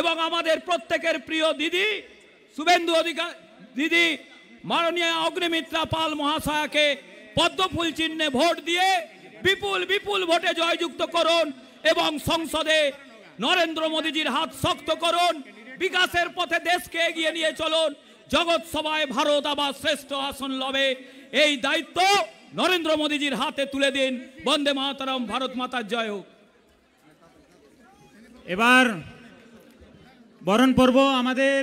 এবং আমাদের প্রত্যেকের প্রিয় দিদি শুভেন্দু অধিকার দিদি মাননীয় অগ্নিমিত্রা পাল মহাশয়াকে পদ্মফুল চিহ্নে ভোট দিয়ে বিপুল বিপুল ভোটে জয়যুক্ত করুন এবং সংসদে নরেন্দ্র মোদীজির হাত শক্ত করুন বিকাশের পথে দেশকে এগিয়ে নিয়ে চলুন জগৎ সভায় ভারত আবার শ্রেষ্ঠ আসন লবে এই দায়িত্ব নরেন্দ্র মোদীজির হাতে তুলে দিন বন্দে মাতারাম ভারত মাতার জয় হোক এবার বরণ পর্ব আমাদের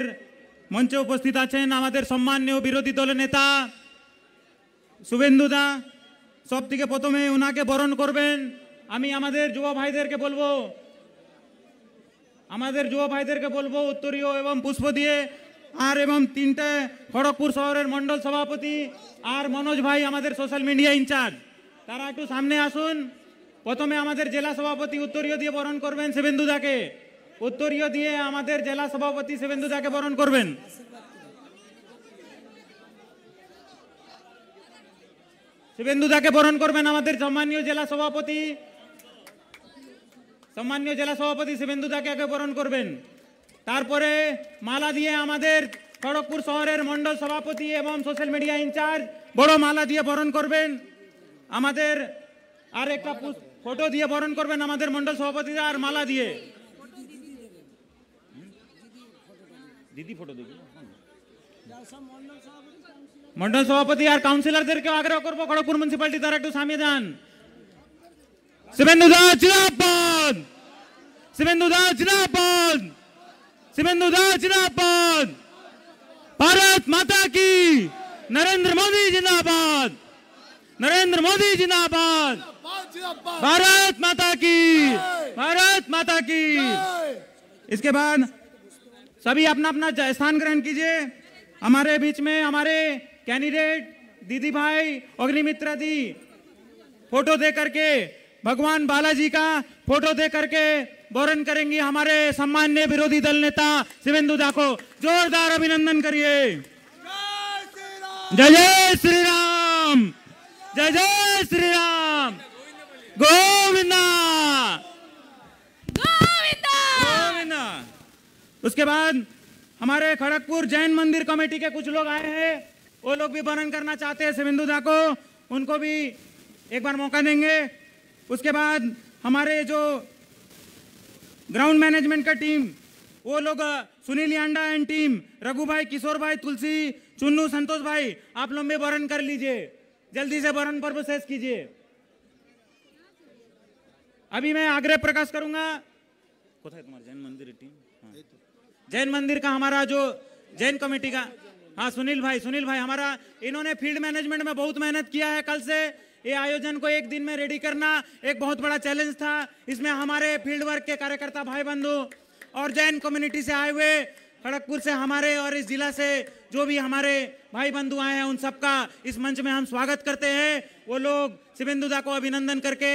মঞ্চে উপস্থিত আছেন আমাদের সম্মানীয় বিরোধী দলের নেতা শুভেন্দু দা সব থেকে প্রথমে ওনাকে বরণ করবেন আমি আমাদের যুব ভাইদেরকে বলবো আমাদের যুব ভাইদেরকে বলবো উত্তরীয় এবং পুষ্প দিয়ে আর এবং তিনটে খড়গপুর শহরের মন্ডল সভাপতি আর মনোজ ভাই আমাদের সোশ্যাল মিডিয়া ইনচার্জ তারা একটু সামনে আসুন প্রথমে আমাদের জেলা সভাপতি উত্তরীয় দিয়ে বরণ করবেন শুভেন্দু দাকে উত্তরীয় দিয়ে আমাদের জেলা সভাপতি শিবেন্দু দাকে বরণ করবেন শিবেন্দু দাকে বরণ করবেন আমাদের সম্মানীয় জেলা সভাপতি সম্মানীয় জেলা সভাপতি শিবেন্দু দাকে আগে বরণ করবেন তারপরে মালা দিয়ে আমাদের খড়গপুর শহরের মন্ডল সভাপতি এবং সোশ্যাল মিডিয়া ইনচার্জ বড় মালা দিয়ে বরণ করবেন আমাদের আর একটা ফটো দিয়ে বরণ করবেন আমাদের মন্ডল সভাপতি আর মালা দিয়ে दीदी फोटो देखिए मंडल सभापति आर काउंसिलर देर के आग्रह करब खड़गपुर म्युनिसिपालिटी द्वारा टू सामी जान शिवेंदु दास जिंदाबाद शिवेंदु दास जिंदाबाद शिवेंदु दास जिंदाबाद भारत माता की नरेंद्र मोदी जिंदाबाद नरेंद्र मोदी जिंदाबाद भारत माता की भारत माता की इसके बाद सभी अपना अपना स्थान ग्रहण कीजिए हमारे बीच में हमारे कैंडिडेट दीदी भाई अग्निमित्र दी फोटो दे करके भगवान बालाजी का फोटो दे करके बोरन करेंगे हमारे सम्मान्य विरोधी दल नेता शिवेंदु झा को जोरदार अभिनंदन करिए जय जय श्री राम जय जय श्री राम गोविंदा उसके बाद हमारे खड़गपुर जैन मंदिर कमेटी के कुछ लोग आए हैं वो लोग भी वर्णन करना चाहते हैं शिवेंदु झा को उनको भी एक बार मौका देंगे उसके बाद हमारे जो ग्राउंड मैनेजमेंट का टीम वो लोग सुनील यांडा एंड टीम रघु भाई किशोर भाई तुलसी चुन्नू संतोष भाई आप लोग भी वर्णन कर लीजिए जल्दी से वर्णन पर्व शेष कीजिए अभी मैं आग्रह प्रकाश करूंगा जैन मंदिर का हमारा जो जैन कमेटी का हाँ सुनील भाई सुनील भाई हमारा इन्होंने फील्ड मैनेजमेंट में बहुत मेहनत किया है कल से ये आयोजन को एक दिन में रेडी करना एक बहुत बड़ा चैलेंज था इसमें हमारे फील्ड वर्क के कार्यकर्ता भाई बंधु और जैन कम्युनिटी से आए हुए खड़गपुर से हमारे और इस जिला से जो भी हमारे भाई बंधु आए हैं उन सबका इस मंच में हम स्वागत करते हैं वो लोग शिवेंदुदा को अभिनंदन करके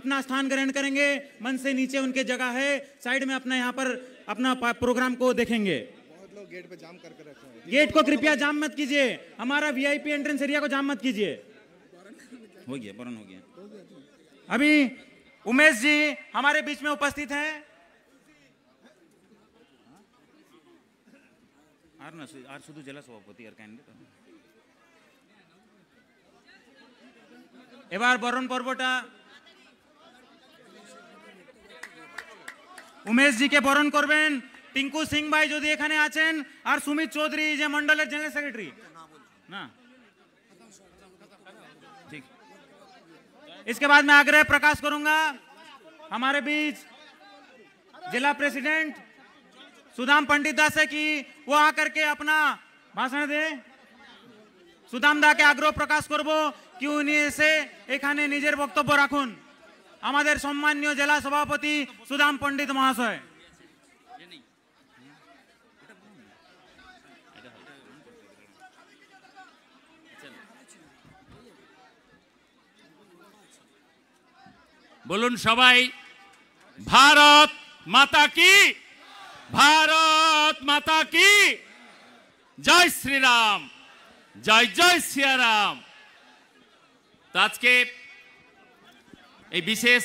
अपना स्थान ग्रहण करेंगे मन से नीचे उनके जगह है साइड में अपना यहाँ पर अपना प्रोग्राम को देखेंगे बहुत लोग गेट पे जाम करके रखे हैं गेट को कृपया जाम मत कीजिए हमारा वीआईपी एंट्रेंस एरिया को जाम मत कीजिए हो गया बरन हो गया अभी उमेश जी हमारे बीच में उपस्थित हैं आर ना आर शुद्ध सभापति उमेश जी के बरण करबें टिंकू सिंह भाई जो एखे आ सुमित चौधरी मंडल जेनारे सेक्रेटरि ठीक इसके बाद मैं आग्रह प्रकाश करूंगा हमारे बीच जिला प्रेसिडेंट सुदाम पंडित दास है कि वो आकर के अपना भाषण दे सुदाम दा के आग्रह प्रकाश करबो कि उन्हीं से एखने निजे बक्तव्य रखूँ আমাদের সম্মানীয় জেলা সভাপতি সুদাম পণ্ডিত মহাশয় বলুন সবাই ভারত মাতা কি ভারত মাতা কি জয় শ্রীরাম জয় জয় সিয়ারাম তো আজকে এই বিশেষ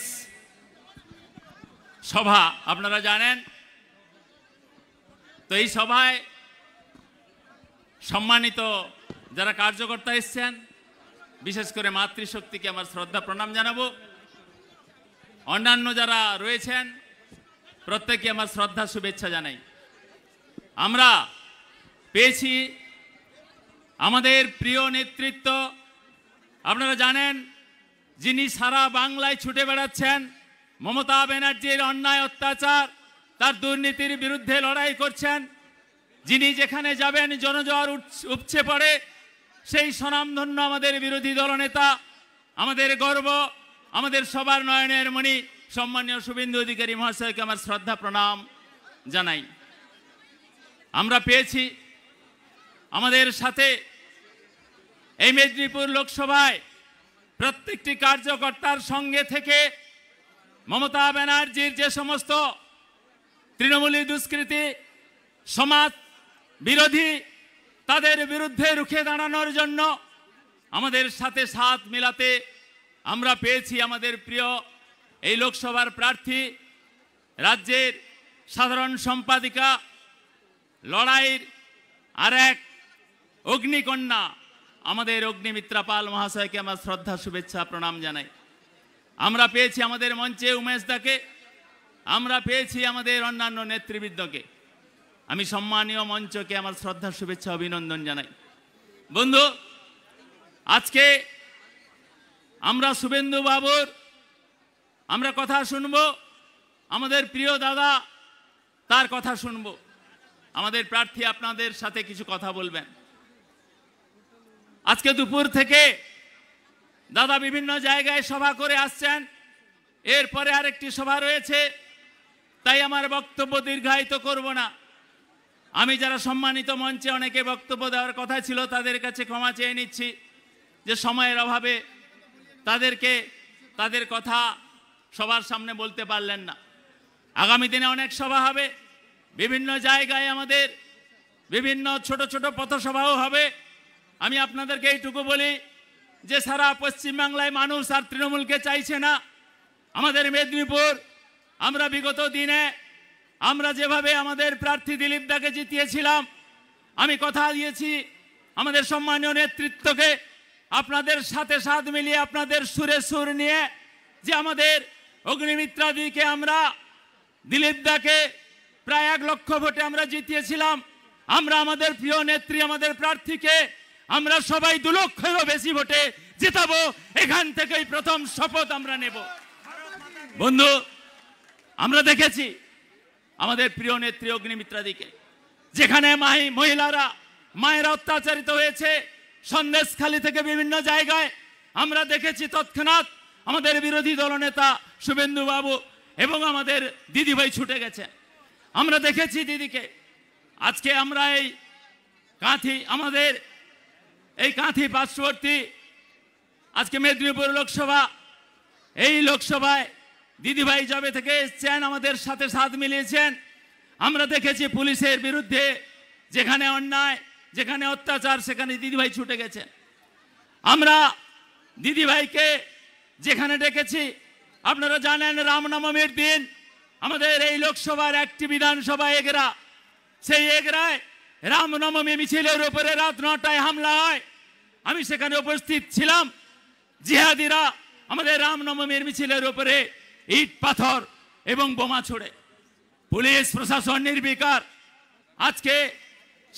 সভা আপনারা জানেন তো এই সভায় সম্মানিত যারা কার্যকর্তা এসছেন বিশেষ করে মাতৃশক্তিকে আমার শ্রদ্ধা প্রণাম জানাবো অন্যান্য যারা রয়েছেন প্রত্যেকে আমার শ্রদ্ধা শুভেচ্ছা জানাই আমরা পেয়েছি আমাদের প্রিয় নেতৃত্ব আপনারা জানেন যিনি সারা বাংলায় ছুটে বেড়াচ্ছেন মমতা ব্যানার্জির অন্যায় অত্যাচার তার দুর্নীতির বিরুদ্ধে লড়াই করছেন যিনি যেখানে যাবেন জনজর উপছে পড়ে সেই স্বনামধন্য আমাদের বিরোধী দলনেতা আমাদের গর্ব আমাদের সবার নয়নের মণি সম্মানীয় শুভেন্দু অধিকারী মহাশয়কে আমার শ্রদ্ধা প্রণাম জানাই আমরা পেয়েছি আমাদের সাথে এই মেদিনীপুর লোকসভায় প্রত্যেকটি কার্যকর্তার সঙ্গে থেকে মমতা ব্যানার্জির যে সমস্ত তৃণমূলী দুষ্কৃতি সমাজ বিরোধী তাদের বিরুদ্ধে রুখে দাঁড়ানোর জন্য আমাদের সাথে সাথ মিলাতে আমরা পেয়েছি আমাদের প্রিয় এই লোকসভার প্রার্থী রাজ্যের সাধারণ সম্পাদিকা লড়াইয়ের আর এক অগ্নিকন্যা আমাদের অগ্নিমিত্রা পাল মহাশয়কে আমার শ্রদ্ধা শুভেচ্ছা প্রণাম জানাই আমরা পেয়েছি আমাদের মঞ্চে উমেশ দাকে আমরা পেয়েছি আমাদের অন্যান্য নেতৃবৃন্দকে আমি সম্মানীয় মঞ্চকে আমার শ্রদ্ধা শুভেচ্ছা অভিনন্দন জানাই বন্ধু আজকে আমরা শুভেন্দু বাবুর আমরা কথা শুনব আমাদের প্রিয় দাদা তার কথা শুনব আমাদের প্রার্থী আপনাদের সাথে কিছু কথা বলবেন আজকে দুপুর থেকে দাদা বিভিন্ন জায়গায় সভা করে আসছেন এরপরে আরেকটি সভা রয়েছে তাই আমার বক্তব্য দীর্ঘায়িত করব না আমি যারা সম্মানিত মঞ্চে অনেকে বক্তব্য দেওয়ার কথা ছিল তাদের কাছে ক্ষমা চেয়ে নিচ্ছি যে সময়ের অভাবে তাদেরকে তাদের কথা সবার সামনে বলতে পারলেন না আগামী দিনে অনেক সভা হবে বিভিন্ন জায়গায় আমাদের বিভিন্ন ছোট ছোট পথসভাও হবে আমি আপনাদেরকে এইটুকু বলি যে সারা পশ্চিমবাংলায় মানুষ আর তৃণমূলকে চাইছে না আমাদের মেদিনীপুর আমরা বিগত দিনে আমরা যেভাবে আমাদের প্রার্থী দিলীপ দাকে জিতিয়েছিলাম আমি কথা দিয়েছি আমাদের সম্মানীয় নেতৃত্বকে আপনাদের সাথে সাথ মিলিয়ে আপনাদের সুরে সুর নিয়ে যে আমাদের অগ্নিমিত্রাদিকে আমরা দিলীপ দাকে প্রায় এক লক্ষ ভোটে আমরা জিতিয়েছিলাম আমরা আমাদের প্রিয় নেত্রী আমাদের প্রার্থীকে আমরা সবাই দু লক্ষেরও বেশি ভোটে জেতাবো এখান থেকেই প্রথম শপথ আমরা নেব বন্ধু আমরা দেখেছি আমাদের প্রিয় নেত্রী অগ্নিমিত্রাদিকে যেখানে মাই মহিলারা মায়ের অত্যাচারিত হয়েছে সন্দেশখালি থেকে বিভিন্ন জায়গায় আমরা দেখেছি তৎক্ষণাৎ আমাদের বিরোধী দলনেতা শুভেন্দু বাবু এবং আমাদের দিদিভাই ছুটে গেছে আমরা দেখেছি দিদিকে আজকে আমরা এই কাঁথি আমাদের এই কাঁথি পার্শ্ববর্তী আজকে মেদিনীপুর লোকসভা এই লোকসভায় দিদিভাই জবে থেকে এসছেন আমাদের সাথে সাথ মিলিয়েছেন আমরা দেখেছি পুলিশের বিরুদ্ধে যেখানে অন্যায় যেখানে অত্যাচার সেখানে দিদিভাই ছুটে গেছেন আমরা দিদিভাইকে যেখানে ডেকেছি আপনারা জানেন রামনবমীর দিন আমাদের এই লোকসভার একটি বিধানসভা এগরা সেই এগরায় রামনবমী মিছিলের উপরে রাত নটায় হামলা হয় আমি সেখানে উপস্থিত ছিলাম জিহাদিরা আমাদের রামনবমীর মিছিলের উপরে ইট পাথর এবং বোমা ছুড়ে পুলিশ প্রশাসন নির্বিকার আজকে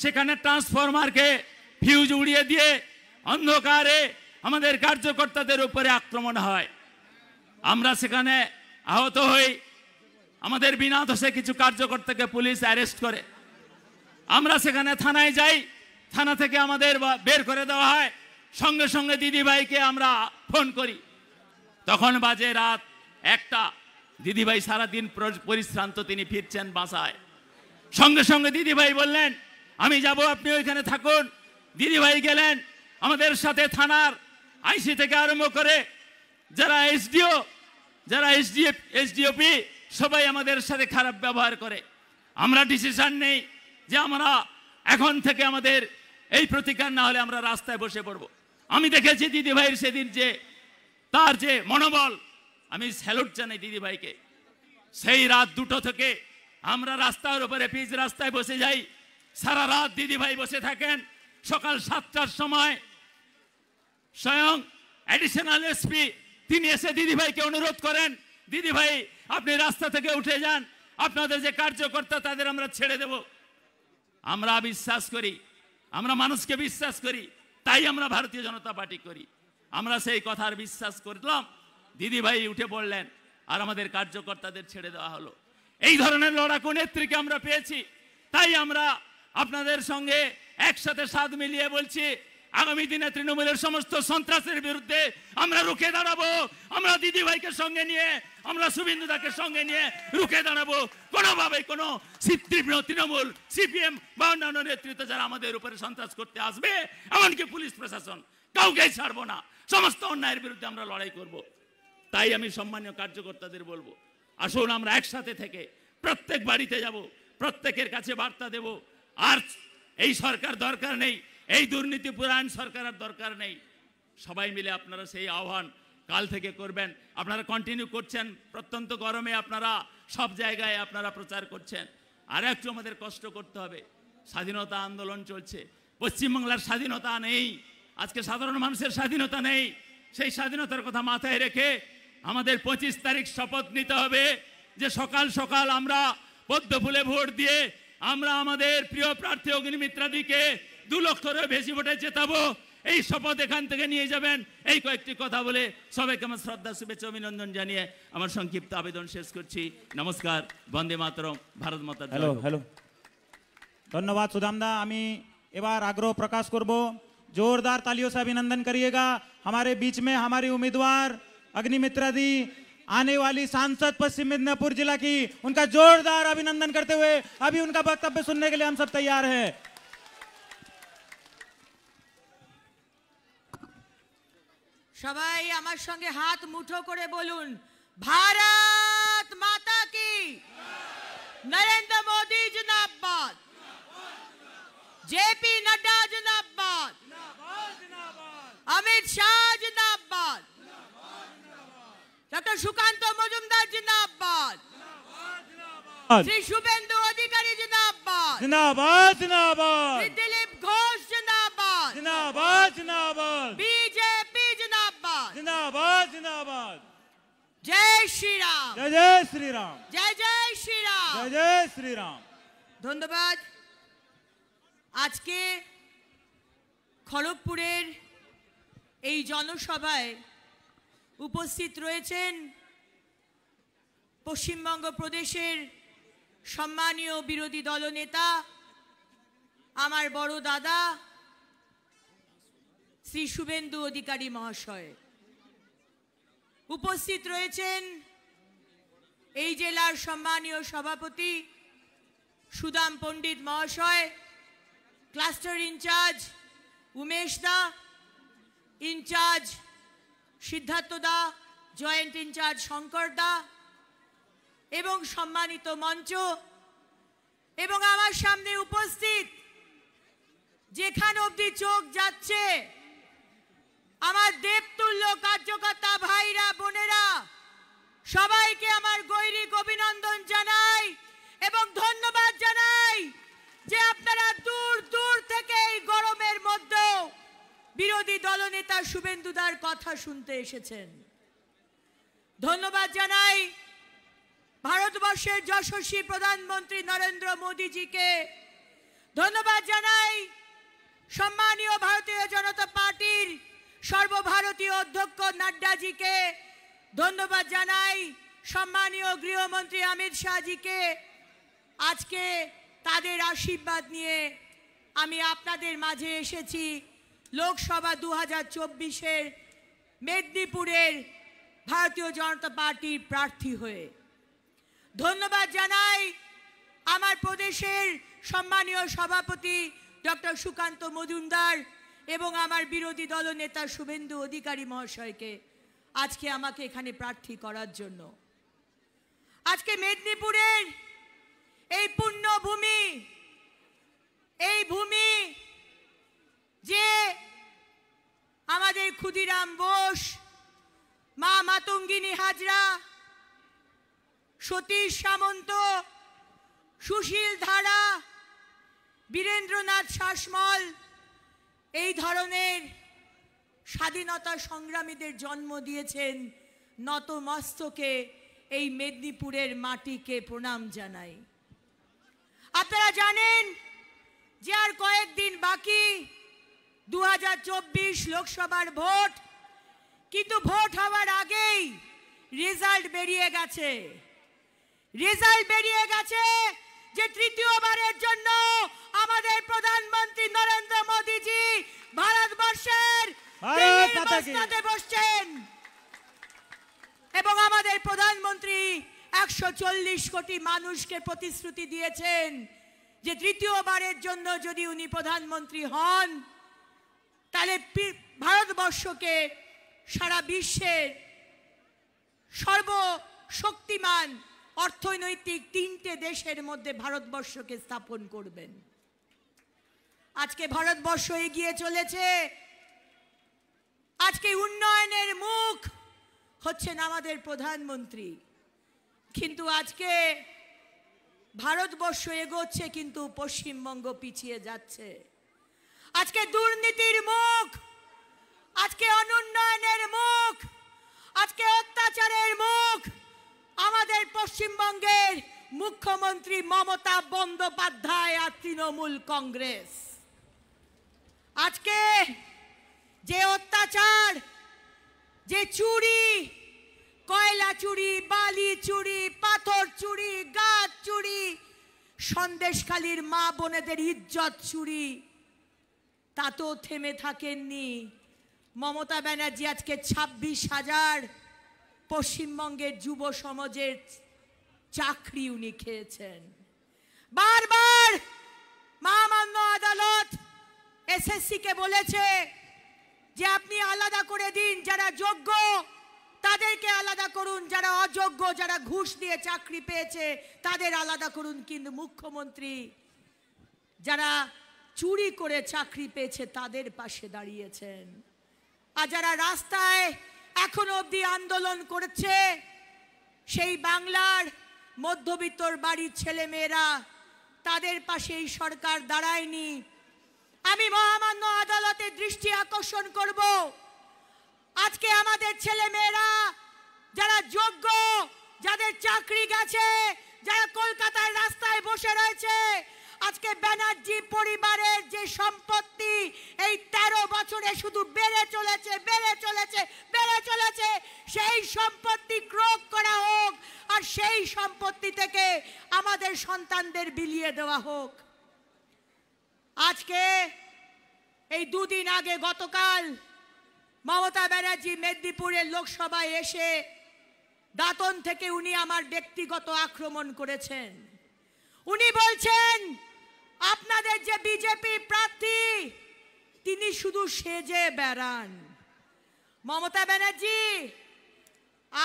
সেখানে ট্রান্সফরমারকে ফিউজ উড়িয়ে দিয়ে অন্ধকারে আমাদের কার্যকর্তাদের উপরে আক্রমণ হয় আমরা সেখানে আহত হই আমাদের বিনা দোষে কিছু কার্যকর্তাকে পুলিশ অ্যারেস্ট করে আমরা সেখানে থানায় যাই থানা থেকে আমাদের বের করে দেওয়া হয় সঙ্গে সঙ্গে দিদিভাইকে আমরা ফোন করি তখন বাজে রাত একটা দিদিভাই সারাদিন পরিশ্রান্ত তিনি ফিরছেন বাসায় সঙ্গে সঙ্গে দিদিভাই বললেন আমি যাব আপনি ওইখানে থাকুন দিদিভাই গেলেন আমাদের সাথে থানার আইসি থেকে আরম্ভ করে যারা এসডিও যারা এসডিএফ এসডিওপি সবাই আমাদের সাথে খারাপ ব্যবহার করে আমরা ডিসিশন নেই যে আমরা এখন থেকে আমাদের এই প্রতিকার না হলে আমরা রাস্তায় বসে পড়বো আমি দেখেছি দিদি ভাইয়ের সেদিন যে তার যে মনোবল আমি স্যালুট জানাই দিদি ভাইকে সেই রাত দুটো থেকে আমরা রাস্তার উপরে পিচ রাস্তায় বসে যাই সারা রাত দিদি ভাই বসে থাকেন সকাল সাতটার সময় স্বয়ং অ্যাডিশনাল এসপি তিনি এসে দিদি ভাইকে অনুরোধ করেন দিদি ভাই আপনি রাস্তা থেকে উঠে যান আপনাদের যে কার্যকর্তা তাদের আমরা ছেড়ে দেব আমরা বিশ্বাস করি আমরা মানুষকে বিশ্বাস করি তাই আমরা ভারতীয় জনতা পার্টি করি আমরা সেই কথার বিশ্বাস করলাম দিদিভাই উঠে পড়লেন আর আমাদের কার্যকর্তাদের ছেড়ে দেওয়া হলো এই ধরনের লড়াকু নেত্রীকে আমরা পেয়েছি তাই আমরা আপনাদের সঙ্গে একসাথে সাথ মিলিয়ে বলছি আগামী দিনে তৃণমূলের সমস্ত সন্ত্রাসের বিরুদ্ধে আমরা রুখে দাঁড়াবো আমরা দিদি ভাইকে সঙ্গে নিয়ে আমরা শুভেন্দু দাকে সঙ্গে নিয়ে রুখে দাঁড়াবো কোনোভাবে কোনো তৃণমূল সিপিএম বা অন্যান্য নেতৃত্ব যারা আমাদের উপরে সন্ত্রাস করতে আসবে এমনকি পুলিশ প্রশাসন কাউকে ছাড়বো না সমস্ত অন্যায়ের বিরুদ্ধে আমরা লড়াই করব। তাই আমি সম্মানীয় কার্যকর্তাদের বলবো আসুন আমরা একসাথে থেকে প্রত্যেক বাড়িতে যাব প্রত্যেকের কাছে বার্তা দেব আর এই সরকার দরকার নেই এই দুর্নীতি পুরায়ণ সরকারের দরকার নেই সবাই মিলে আপনারা সেই আহ্বান কাল থেকে করবেন আপনারা কন্টিনিউ করছেন প্রত্যন্ত গরমে আপনারা সব জায়গায় আপনারা প্রচার করছেন আর একটু আমাদের কষ্ট করতে হবে স্বাধীনতা আন্দোলন চলছে পশ্চিমবাংলার স্বাধীনতা নেই আজকে সাধারণ মানুষের স্বাধীনতা নেই সেই স্বাধীনতার কথা মাথায় রেখে আমাদের পঁচিশ তারিখ শপথ নিতে হবে যে সকাল সকাল আমরা পদ্ম ফুলে ভোট দিয়ে আমরা আমাদের প্রিয় প্রার্থী অগ্নিমিত্রাদিকে संक्षिप्त शेष करमस्कार तालियों से अभिनंदन करिएगा हमारे बीच में हमारे उम्मीदवार अग्निमित्रा जी आने वाली सांसद पश्चिम मिदनापुर जिला की उनका जोरदार अभिनंदन करते हुए अभी उनका वक्तव्य सुनने के लिए हम सब तैयार है সবাই আমার সঙ্গে হাত মুঠো করে বলুন ভারত মাতা কি নরেন্দ্র মোদী জে জেপি নড্ডা জিনাবাদ অমিত শাহ জিনাবাদ ডক্টর সুকান্ত মজুমদার জিনাবাদ শ্রী শুভেন্দু অধিকারী জিনাবাদ জিনাবাদ জিনাবাদ দিলীপ ঘোষ জিনাবাদ জিনাবাদ জিনাবাদ বিজেপি जिंदाबाद जिंदाबाद जिंदाबाद জয় শ্রীরাম জয় জয় শ্রীরাম জয় জয় শ্রীরাম জয় জয় শ্রীরাম ধন্যবাদ আজকে খড়গপুরের এই জনসভায় উপস্থিত রয়েছেন পশ্চিমবঙ্গ প্রদেশের সম্মানীয় বিরোধী দলনেতা আমার বড় দাদা শ্রী শুভেন্দু অধিকারী মহাশয় উপস্থিত রয়েছেন এই জেলার সম্মানীয় সভাপতি সুদাম পণ্ডিত মহাশয় ক্লাস্টার ইনচার্জ উমেশ দা ইনচার্জ সিদ্ধার্থ দা জয়েন্ট ইনচার্জ শঙ্কর দা এবং সম্মানিত মঞ্চ এবং আমার সামনে উপস্থিত যেখান অবধি চোখ যাচ্ছে আমার দেবতুল্য কার্যকর্তা ভাইরা বোনেরা সবাইকে আমার গৈরিক অভিনন্দন জানাই এবং ধন্যবাদ জানাই যে আপনারা দূর দূর থেকে এই গরমের মধ্যেও বিরোধী দলনেতা শুভেন্দুদার কথা শুনতে এসেছেন ধন্যবাদ জানাই ভারতবর্ষের যশস্বী প্রধানমন্ত্রী নরেন্দ্র মোদীজিকে ধন্যবাদ জানাই সম্মানীয় ভারতীয় জনতা পার্টির সর্বভারতীয় অধ্যক্ষ নাড্ডাজিকে ধন্যবাদ জানাই সম্মানীয় গৃহমন্ত্রী অমিত শাহজিকে আজকে তাদের আশীর্বাদ নিয়ে আমি আপনাদের মাঝে এসেছি লোকসভা দু হাজার চব্বিশের মেদিনীপুরের ভারতীয় জনতা পার্টির প্রার্থী হয়ে ধন্যবাদ জানাই আমার প্রদেশের সম্মানীয় সভাপতি ডক্টর সুকান্ত মজুমদার এবং আমার বিরোধী দলনেতা শুভেন্দু অধিকারী মহাশয়কে আজকে আমাকে এখানে প্রার্থী করার জন্য আজকে মেদিনীপুরের এই পুণ্যভূমি এই ভূমি যে আমাদের ক্ষুদিরাম বোস মা মাতঙ্গিনী হাজরা সতীশ সামন্ত সুশীল ধারা বীরেন্দ্রনাথ শাসমল এই ধরনের স্বাধীনতা সংগ্রামীদের জন্ম দিয়েছেন নতমস্তকে এই মেদিনীপুরের মাটিকে প্রণাম জানাই আপনারা জানেন যে আর কয়েকদিন বাকি দু লোকসভার ভোট কিন্তু ভোট হওয়ার আগেই রেজাল্ট বেরিয়ে গেছে রেজাল্ট বেরিয়ে গেছে যে তৃতীয়বারের জন্য আমাদের প্রধানমন্ত্রী নরেন্দ্র মোদীজি ভারতবর্ষের বসছেন এবং আমাদের প্রধানমন্ত্রী একশো চল্লিশ কোটি মানুষকে প্রতিশ্রুতি দিয়েছেন যে তৃতীয়বারের জন্য যদি উনি প্রধানমন্ত্রী হন তাহলে ভারতবর্ষকে সারা বিশ্বের সর্বশক্তিমান অর্থনৈতিক তিনটে দেশের মধ্যে ভারতবর্ষকে স্থাপন করবেন আজকে ভারতবর্ষ এগিয়ে চলেছে আজকে উন্নয়নের মুখ হচ্ছেন আমাদের প্রধানমন্ত্রী কিন্তু আজকে ভারতবর্ষ এগোচ্ছে কিন্তু পশ্চিমবঙ্গ পিছিয়ে যাচ্ছে আজকে দুর্নীতির মুখ আজকে অনুন্নয়নের মুখ আজকে অত্যাচারের মুখ আমাদের পশ্চিমবঙ্গের মুখ্যমন্ত্রী মমতা বন্দ্যোপাধ্যায় আর তৃণমূল কংগ্রেস আজকে যে অত্যাচার যে চুরি কয়লা চুরি বালি চুরি পাথর চুরি গাছ চুরি সন্দেশখালীর মা বোনেদের ইজ্জত চুরি তা তো থেমে থাকেননি মমতা ব্যানার্জি আজকে ছাব্বিশ হাজার পশ্চিমবঙ্গের যুব সমাজের চাকরি উনি খেয়েছেন বারবার মহামান্য আদালত এসএসসিকে বলেছে যে আপনি আলাদা করে দিন যারা যোগ্য তাদেরকে আলাদা করুন যারা অযোগ্য যারা ঘুষ দিয়ে চাকরি পেয়েছে তাদের আলাদা করুন কিন্তু মুখ্যমন্ত্রী যারা চুরি করে চাকরি পেয়েছে তাদের পাশে দাঁড়িয়েছেন আর যারা রাস্তায় এখনো অবধি আন্দোলন করেছে সেই বাংলার মধ্যবিত্তর বাড়ির ছেলেমেয়েরা তাদের পাশে এই সরকার দাঁড়ায়নি আমি মহামান্য আদালতে দৃষ্টি আকর্ষণ করব আজকে আমাদের ছেলেমেয়েরা যারা যোগ্য যাদের চাকরি গেছে যারা কলকাতার রাস্তায় বসে রয়েছে আজকে ব্যানার্জি পরিবারের যে সম্পত্তি এই ১৩ বছরে শুধু বেড়ে চলেছে বেড়ে চলেছে বেড়ে চলেছে সেই সম্পত্তি ক্রোক করা হোক আর সেই সম্পত্তি থেকে আমাদের সন্তানদের বিলিয়ে দেওয়া হোক আজকে এই দুদিন আগে গতকাল মমতা ব্যানার্জি মেদিনীপুরের লোকসভায় এসে দাতন থেকে উনি আমার ব্যক্তিগত আক্রমণ করেছেন উনি বলছেন আপনাদের যে বিজেপি প্রার্থী তিনি শুধু সেজে বেড়ান মমতা ব্যানার্জি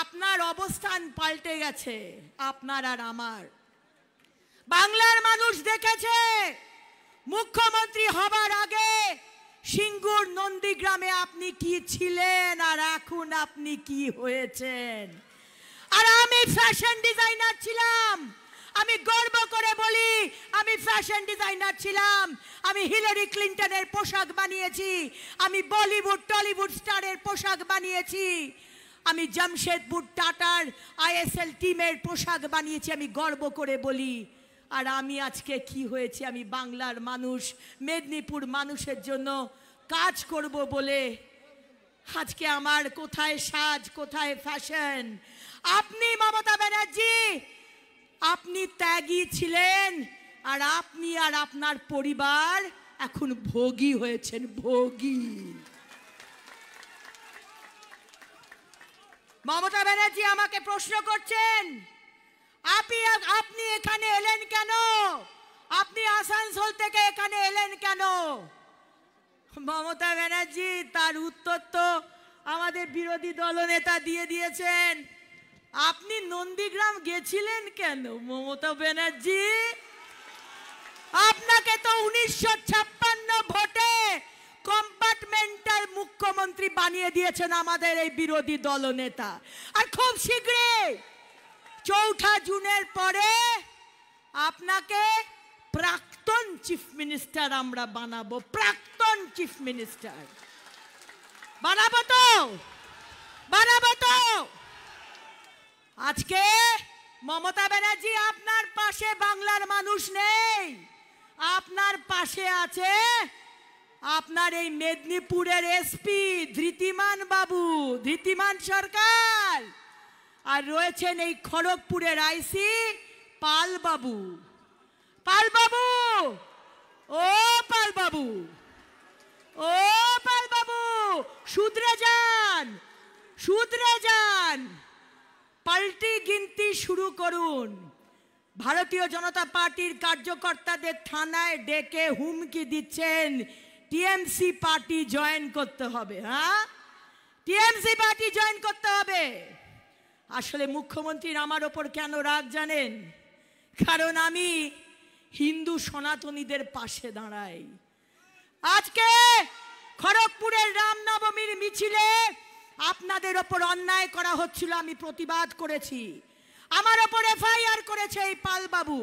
আপনার অবস্থান পাল্টে গেছে আপনার আর আমার বাংলার মানুষ দেখেছে মুখ্যমন্ত্রী হবার আগে সিঙ্গুর নন্দীগ্রামে আপনি কি ছিলেন আর এখন আপনি কি হয়েছেন আর আমি ফ্যাশন ডিজাইনার ছিলাম আমি গর্ব করে বলি আমি ফ্যাশন ডিজাইনার ছিলাম আমি হিলারি ক্লিন্টনের পোশাক বানিয়েছি আমি বলিউড টলিউড স্টারের পোশাক বানিয়েছি আমি জামশেদপুর টাটার আইএসএল টিমের পোশাক বানিয়েছি আমি গর্ব করে বলি আর আমি আজকে কি হয়েছে আমি বাংলার মানুষ মেদিনীপুর মানুষের জন্য কাজ করব বলে আজকে আমার কোথায় সাজ কোথায় ফ্যাশন আপনি মমতা ব্যানার্জি আপনি ত্যাগী ছিলেন আর আপনি আর আপনার পরিবার এখন ভোগী হয়েছেন ভোগী মমতা ব্যানার্জি আমাকে প্রশ্ন করছেন আপনি আপনি এখানে এলেন কেন আপনি আসানসোল থেকে এখানে এলেন কেন মমতা ব্যানার্জি তার উত্তর তো আমাদের বিরোধী দলনেতা দিয়ে দিয়েছেন আপনি নন্দীগ্রাম গেছিলেন কেন মমতা ব্যানার্জি আপনাকে তো উনিশশো ছাপ্পান্ন ভোটে কম্পার্টমেন্টাল মুখ্যমন্ত্রী বানিয়ে দিয়েছেন আমাদের এই বিরোধী দলনেতা আর খুব শীঘ্রই চৌঠা জুনের পরে আপনাকে প্রাক্তন চিফ মিনিস্টার আমরা বানাবো প্রাক্তন চিফ মিনিস্টার বানাবো তো বানাবো তো আজকে মমতা ব্যানার্জি আপনার পাশে বাংলার মানুষ নেই আপনার পাশে আছে আপনার এই মেদিনীপুরের এসপি ধৃতিমান বাবু ধৃতিমান সরকার আর রয়েছেন এই খড়গপুরের আইসি পালবাবু পালবাবু ও পালবাবু ও পালবাবু শুধরে যান শুধরে যান পাল্টি গিনতি শুরু করুন ভারতীয় জনতা পার্টির কার্যকর্তাদের থানায় ডেকে হুমকি দিচ্ছেন টিএমসি পার্টি জয়েন করতে হবে হ্যাঁ টিএমসি পার্টি জয়েন করতে হবে আসলে মুখ্যমন্ত্রীর আমার ওপর কেন রাগ জানেন কারণ আমি হিন্দু সনাতনীদের পাশে দাঁড়াই আজকে খড়গপুরের রামনবমীর মিছিলে আপনাদের ওপর অন্যায় করা হচ্ছিল আমি প্রতিবাদ করেছি আমার ওপর এফআইআর করেছে এই পালবাবু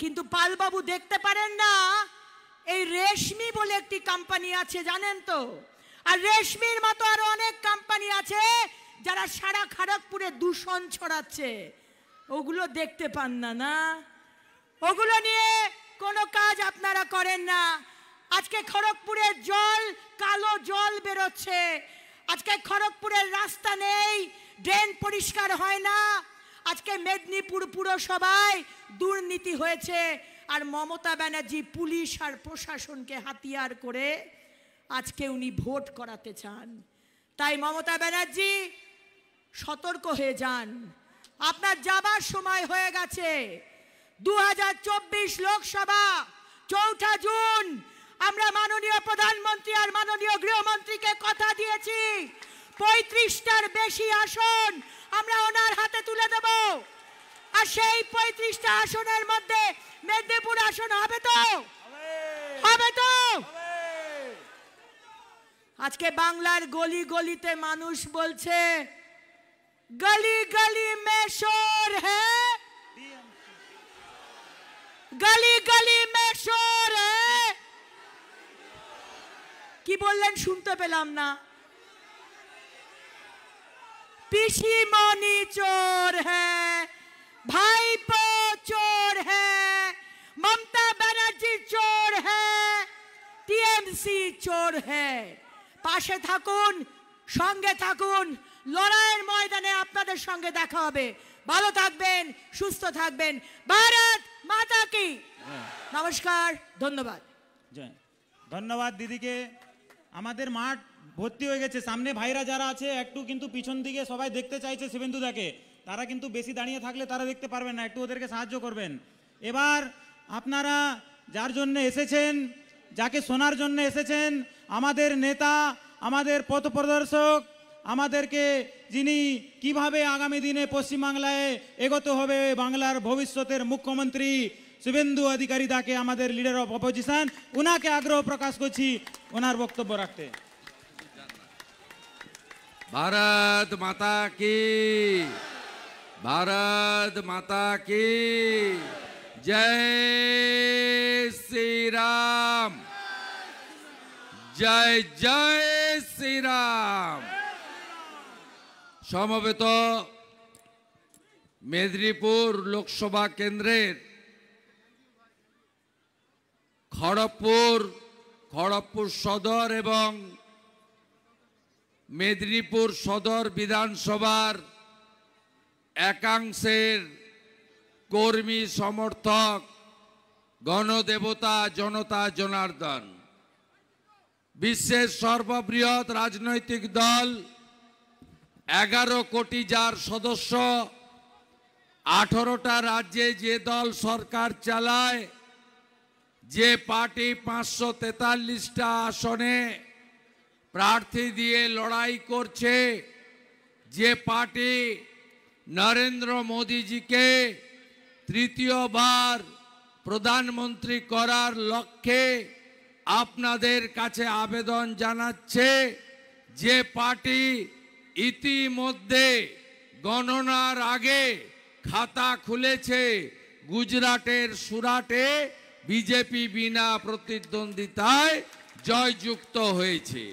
কিন্তু পালবাবু দেখতে পারেন না এই রেশমি বলে একটি কোম্পানি আছে জানেন তো আর রেশমির মতো আরো অনেক কোম্পানি আছে যারা সারা খড়গপুরে দূষণ ছড়াচ্ছে ওগুলো দেখতে পান না না ওগুলো নিয়ে কোনো কাজ আপনারা করেন না আজকে খড়গপুরের জল কালো জল বেরোচ্ছে আজকে খড়গপুরের রাস্তা নেই ড্রেন পরিষ্কার হয় না আজকে মেদিনীপুর পুরসভায় দুর্নীতি হয়েছে আর মমতা ব্যানার্জি পুলিশ আর প্রশাসনকে হাতিয়ার করে আজকে উনি ভোট করাতে চান তাই মমতা ব্যানার্জি সতর্ক হয়ে যান আপনার যাবার সময় হয়ে গেছে দু লোকসভা চৌঠা জুন আমরা মাননীয় প্রধানমন্ত্রী আর মাননীয় গৃহমন্ত্রীকে কথা দিয়েছি পঁয়ত্রিশটার বেশি আসন আমরা ওনার হাতে তুলে দেব আর সেই পঁয়ত্রিশটা আসনের মধ্যে মেদিনীপুর আসন হবে তো হবে তো আজকে বাংলার গলি গলিতে মানুষ বলছে গলি গলি মেশোর হ্যাঁ গলি গলি মেশোর হ্যাঁ কি বললেন শুনতে পেলাম না পিসিমণি চোর হ্যাঁ ভাইপো চোর হ্যাঁ মমতা ব্যানার্জি চোর হ্যাঁ টিএমসি চোর হ্যাঁ পাশে থাকুন সঙ্গে থাকুন লড়াইয়ের ময়দানে আপনাদের সঙ্গে দেখা হবে ভালো থাকবেন সুস্থ থাকবেন ভারত মাতা কি হ্যাঁ। নমস্কার ধন্যবাদ ধন্যবাদ দিদিকে আমাদের মাঠ ভর্তি হয়ে গেছে সামনে ভাইরা যারা আছে একটু কিন্তু পিছন দিকে সবাই দেখতে চাইছে শিবেন্দুদাকে তারা কিন্তু বেশি দাঁড়িয়ে থাকলে তারা দেখতে পারবেন না একটু ওদেরকে সাহায্য করবেন এবার আপনারা যার জন্য এসেছেন যাকে শোনার জন্য এসেছেন আমাদের নেতা আমাদের পথ প্রদর্শক আমাদেরকে যিনি কিভাবে আগামী দিনে পশ্চিমবাংলায় এগোতে হবে বাংলার ভবিষ্যতের মুখ্যমন্ত্রী শুভেন্দু অধিকারী দাকে আমাদের লিডার অফ অপোজিশন ওনাকে আগ্রহ প্রকাশ করছি ওনার বক্তব্য রাখতে ভারত মাতা কি ভারত মাতা কি জয় শ্রীরাম জয় জয় শ্রীরাম সমবেত মেদিনীপুর লোকসভা কেন্দ্রের খড়গপুর খড়গপুর সদর এবং মেদিনীপুর সদর বিধানসভার একাংশের কর্মী সমর্থক গণদেবতা জনতা জনার্দন বিশ্বের সর্ববৃহৎ রাজনৈতিক দল এগারো কোটি যার সদস্য আঠেরোটা রাজ্যে যে দল সরকার চালায় যে পার্টি পাঁচশো তেতাল্লিশটা আসনে প্রার্থী দিয়ে লড়াই করছে যে পার্টি নরেন্দ্র মোদীজিকে তৃতীয়বার প্রধানমন্ত্রী করার লক্ষ্যে আপনাদের কাছে আবেদন জানাচ্ছে যে পার্টি ইতিমধ্যে গণনার আগে খাতা খুলেছে গুজরাটের সুরাটে বিজেপি বিনা প্রতিদ্বন্দ্বিতায় জয়যুক্ত হয়েছে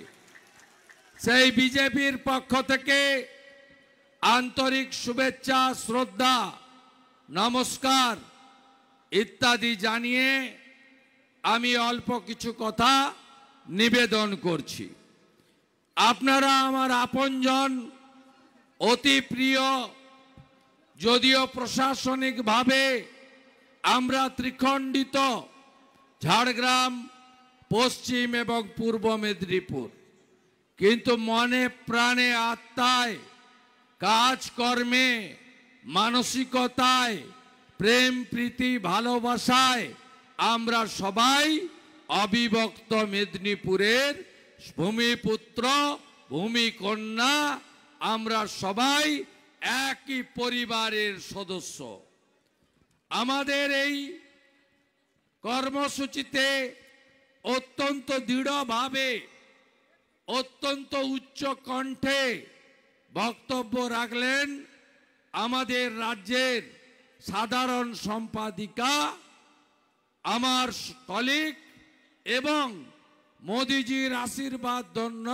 সেই বিজেপির পক্ষ থেকে আন্তরিক শুভেচ্ছা শ্রদ্ধা নমস্কার ইত্যাদি জানিয়ে আমি অল্প কিছু কথা নিবেদন করছি আপনারা আমার আপনজন অতি প্রিয় যদিও প্রশাসনিকভাবে আমরা ত্রিখণ্ডিত ঝাড়গ্রাম পশ্চিম এবং পূর্ব মেদিনীপুর কিন্তু মনে প্রাণে আত্মায় কাজকর্মে মানসিকতায় প্রেম প্রীতি ভালোবাসায় আমরা সবাই অবিভক্ত মেদিনীপুরের ভূমিপুত্র ভূমিকন্যা আমরা সবাই একই পরিবারের সদস্য আমাদের এই কর্মসূচিতে অত্যন্ত দৃঢ়ভাবে অত্যন্ত উচ্চ কণ্ঠে বক্তব্য রাখলেন আমাদের রাজ্যের সাধারণ সম্পাদিকা আমার কলিগ এবং মোদিজির আশীর্বাদ ধন্য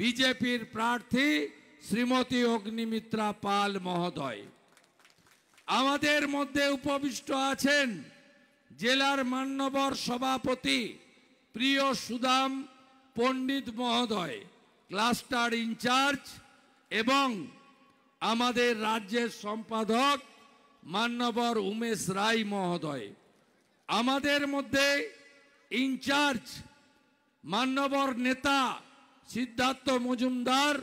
বিজেপির প্রার্থী শ্রীমতী অগ্নিমিত্রা পাল মহোদয় আমাদের মধ্যে উপবিষ্ট আছেন জেলার মান্যবর সভাপতি প্রিয় সুদাম পণ্ডিত মহোদয় ক্লাস্টার ইনচার্জ এবং আমাদের রাজ্যের সম্পাদক মান্যবর উমেশ রায় মহোদয় আমাদের মধ্যে ইনচার্জ মান্যবর নেতা সিদ্ধার্থ মজুমদার